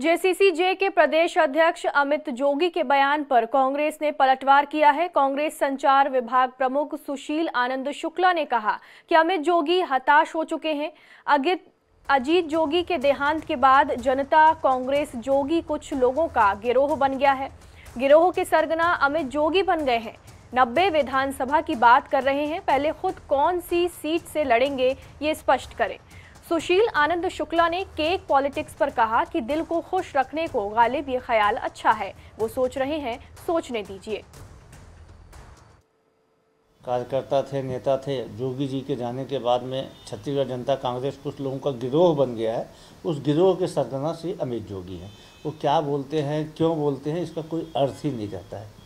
JCCJ के प्रदेश अध्यक्ष अमित जोगी के बयान पर कांग्रेस ने पलटवार किया है कांग्रेस संचार विभाग प्रमुख सुशील आनंद शुक्ला ने कहा कि अमित जोगी हताश हो चुके हैं अगित अजीत जोगी के देहांत के बाद जनता कांग्रेस जोगी कुछ लोगों का गिरोह बन गया है गिरोह के सरगना अमित जोगी बन गए हैं नब्बे विधानसभा की बात कर रहे हैं पहले खुद कौन सी सीट से लड़ेंगे ये स्पष्ट करें सुशील आनंद शुक्ला ने केक पॉलिटिक्स पर कहा कि दिल को खुश रखने को गालिब ये ख्याल अच्छा है वो सोच रहे हैं सोचने दीजिए कार्यकर्ता थे नेता थे जोगी जी के जाने के बाद में छत्तीसगढ़ जनता कांग्रेस कुछ लोगों का गिरोह बन गया है उस गिरोह के सरगना श्री अमित जोगी हैं वो क्या बोलते हैं क्यों बोलते हैं इसका कोई अर्थ ही नहीं रहता है